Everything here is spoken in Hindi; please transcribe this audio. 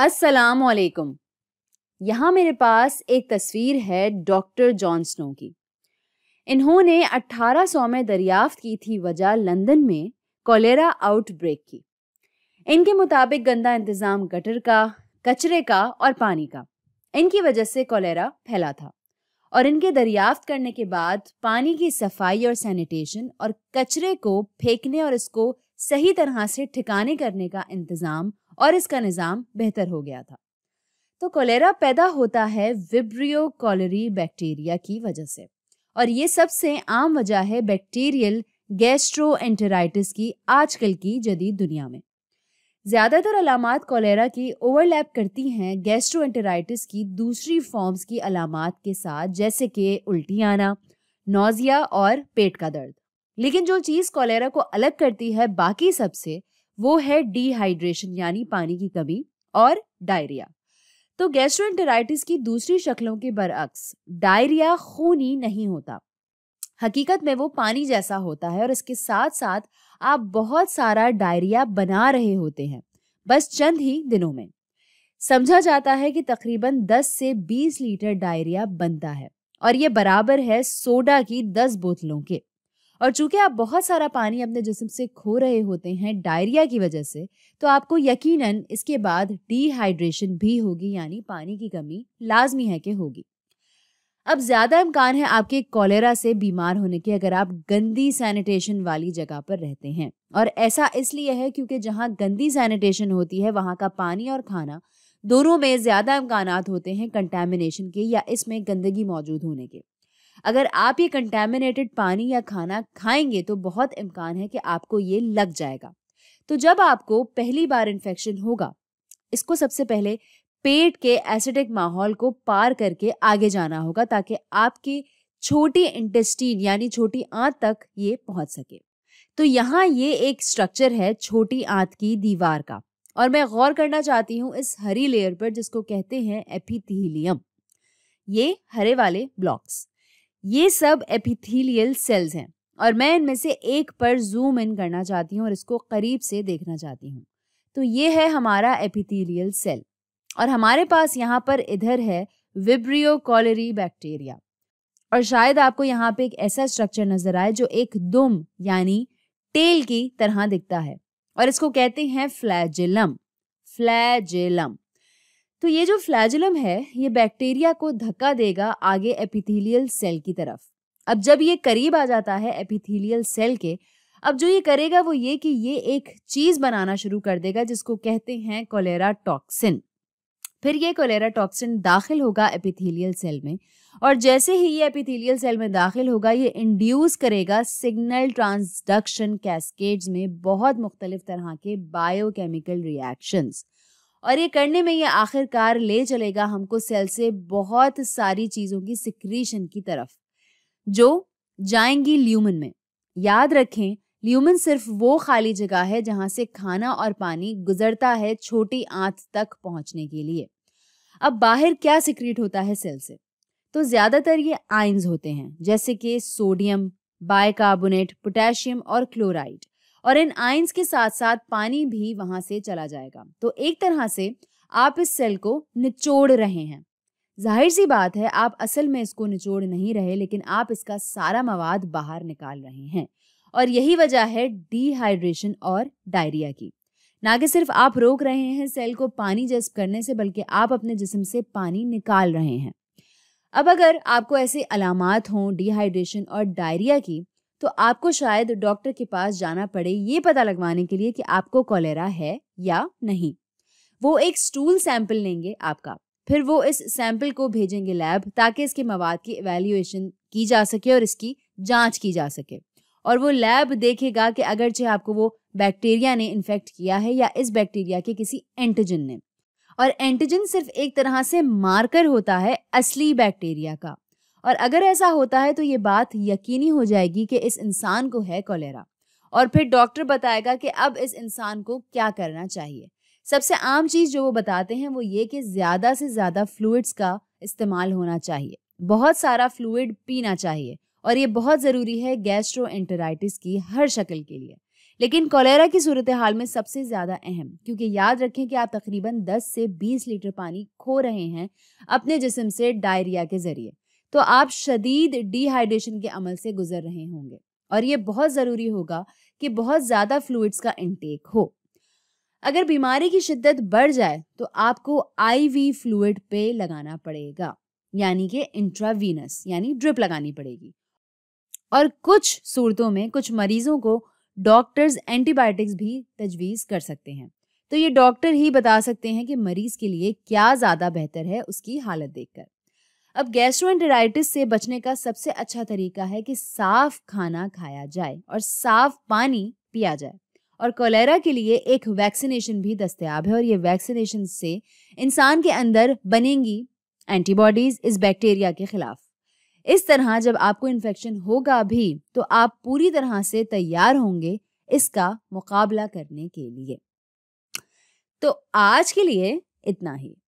अस्सलाम वालेकुम यहाँ मेरे पास एक तस्वीर है डॉक्टर जॉन स्नो की इन्होंने 1800 में दरियाफ्त की थी वजह लंदन में कोलेरा आउटब्रेक की इनके मुताबिक गंदा इंतज़ाम गटर का कचरे का और पानी का इनकी वजह से कोलेरा फैला था और इनके दरियाफ्त करने के बाद पानी की सफाई और सैनिटेशन और कचरे को फेंकने और इसको सही तरह से ठिकाने करने का इंतज़ाम और इसका निज़ाम बेहतर हो गया था तो कोलेरा पैदा होता है विब्रियो कॉलरी बैक्टीरिया की वजह से और ये सबसे आम वजह है बैक्टीरियल गैस्ट्रो एंटेराइटिस की आजकल की जदीद दुनिया में ज़्यादातर अलामत कोलेरा की ओवरलैप करती हैं गैस्ट्रो एंटेराइटिस की दूसरी फॉर्म्स की अलामत के साथ जैसे कि उल्टी आना नोज़िया और पेट का दर्द लेकिन जो चीज़ कोलेरा को अलग करती है बाकी सबसे वो है डिहाइड्रेशन यानी पानी की कमी और डायरिया तो गैस्ट्रोएंटेराइटिस की दूसरी शक्लों के बरअक्स डायरिया खूनी नहीं होता हकीकत में वो पानी जैसा होता है और इसके साथ साथ आप बहुत सारा डायरिया बना रहे होते हैं बस चंद ही दिनों में समझा जाता है कि तकरीबन 10 से 20 लीटर डायरिया बनता है और ये बराबर है सोडा की 10 बोतलों के और चूंकि आप बहुत सारा पानी अपने जिसम से खो रहे होते हैं डायरिया की वजह से तो आपको यकीनन इसके बाद डिहाइड्रेशन भी होगी यानी पानी की कमी लाजमी है कि होगी अब ज़्यादा इम्कान है आपके कॉलेरा से बीमार होने के अगर आप गंदी सैनिटेशन वाली जगह पर रहते हैं और ऐसा इसलिए है क्योंकि जहाँ गंदी सैनिटेशन होती है वहाँ का पानी और खाना दोनों में ज़्यादा इम्कान होते हैं कंटेमिनेशन के या इसमें गंदगी मौजूद होने के अगर आप ये कंटेमिनेटेड पानी या खाना खाएंगे तो बहुत इम्कान है कि आपको ये लग जाएगा तो जब आपको पहली बार इन्फेक्शन होगा इसको सबसे पहले पेट के एसिडिक माहौल को पार करके आगे जाना होगा ताकि आपकी छोटी इंटेस्टीन यानी छोटी आंत तक ये पहुंच सके तो यहाँ ये एक स्ट्रक्चर है छोटी आंत की दीवार का और मैं गौर करना चाहती हूँ इस हरी लेयर पर जिसको कहते हैं एपिथीलियम ये हरे वाले ब्लॉक्स ये सब एपिथीलियल सेल्स हैं और मैं इनमें से एक पर जूम इन करना चाहती हूँ और इसको करीब से देखना चाहती हूँ तो ये है हमारा एपिथीलियल सेल और हमारे पास यहाँ पर इधर है विब्रियो कॉलरी बैक्टीरिया और शायद आपको यहाँ पे एक ऐसा स्ट्रक्चर नजर आए जो एक दुम यानी टेल की तरह दिखता है और इसको कहते हैं फ्लैजिलम फ्लैजिलम तो ये जो फ्लैजुलम है ये बैक्टीरिया को धक्का देगा आगे एपिथेलियल सेल की तरफ अब जब ये करीब आ जाता है एपिथेलियल सेल के अब जो ये करेगा वो ये कि ये एक चीज बनाना शुरू कर देगा जिसको कहते हैं कोलेरा टॉक्सिन फिर ये कोलेरा टॉक्सिन दाखिल होगा एपिथेलियल सेल में और जैसे ही ये एपिथेलियल सेल में दाखिल होगा ये इंड्यूस करेगा सिग्नल ट्रांसडक्शन कैस्केड्स में बहुत मुख्तलिफ तरह के बायोकेमिकल रिएक्शंस और ये करने में ये आखिरकार ले चलेगा हमको सेल से बहुत सारी चीज़ों की सिक्रीशन की तरफ जो जाएंगी ल्यूमन में याद रखें ल्यूमन सिर्फ वो खाली जगह है जहां से खाना और पानी गुजरता है छोटी आंत तक पहुंचने के लिए अब बाहर क्या सिक्रीट होता है सेल से तो ज़्यादातर ये आइन्स होते हैं जैसे कि सोडियम बाइकार्बोनेट पोटेशियम और क्लोराइड और इन आइंस के साथ साथ पानी भी वहां से चला जाएगा तो एक तरह से आप इस सेल को निचोड़ रहे हैं जाहिर सी बात है आप असल में इसको निचोड़ नहीं रहे लेकिन आप इसका सारा मवाद बाहर निकाल रहे हैं और यही वजह है डिहाइड्रेशन और डायरिया की ना कि सिर्फ आप रोक रहे हैं सेल को पानी जस्ब करने से बल्कि आप अपने जिसम से पानी निकाल रहे हैं अब अगर आपको ऐसे अलामत हों डिहाइड्रेशन और डायरिया की तो आपको शायद डॉक्टर के पास जाना पड़े ये पता लगवाने के लिए कि आपको कॉलेरा है या नहीं वो एक स्टूल सैंपल लेंगे आपका फिर वो इस सैंपल को भेजेंगे लैब ताकि इसके मवाद की एवेल्यूएशन की जा सके और इसकी जांच की जा सके और वो लैब देखेगा कि अगरचे आपको वो बैक्टीरिया ने इन्फेक्ट किया है या इस बैक्टीरिया के किसी एंटीजन ने और एंटीजन सिर्फ एक तरह से मार्कर होता है असली बैक्टीरिया का और अगर ऐसा होता है तो ये बात यकीनी हो जाएगी कि इस इंसान को है कॉलेरा और फिर डॉक्टर बताएगा कि अब इस इंसान को क्या करना चाहिए सबसे आम चीज़ जो वो बताते हैं वो ये कि ज़्यादा से ज़्यादा फ्लूड्स का इस्तेमाल होना चाहिए बहुत सारा फ्लूड पीना चाहिए और ये बहुत ज़रूरी है गैस्ट्रो की हर शक्ल के लिए लेकिन कोलेरा की सूरत हाल में सबसे ज़्यादा अहम क्योंकि याद रखें कि आप तकरीबन 10 से 20 लीटर पानी खो रहे हैं अपने जिसम से डायरिया के ज़रिए तो आप शदीद डिहाइड्रेशन के अमल से गुजर रहे होंगे और ये बहुत ज़रूरी होगा कि बहुत ज़्यादा फ्लूड्स का इनटेक हो अगर बीमारी की शिद्दत बढ़ जाए तो आपको आईवी फ्लूड पे लगाना पड़ेगा यानी कि इंट्रावीनस यानी ड्रिप लगानी पड़ेगी और कुछ सूरतों में कुछ मरीजों को डॉक्टर्स एंटीबायोटिक्स भी तजवीज़ कर सकते हैं तो ये डॉक्टर ही बता सकते हैं कि मरीज के लिए क्या ज़्यादा बेहतर है उसकी हालत देखकर अब गैस्ट्रोएंटेराइटिस से बचने का सबसे अच्छा तरीका है कि साफ खाना खाया जाए और साफ पानी पिया जाए और कोलेरा के लिए एक वैक्सीनेशन भी दस्तियाब है और ये वैक्सीनेशन से इंसान के अंदर बनेंगी एंटीबॉडीज इस बैक्टीरिया के खिलाफ इस तरह जब आपको इन्फेक्शन होगा भी तो आप पूरी तरह से तैयार होंगे इसका मुकाबला करने के लिए तो आज के लिए इतना ही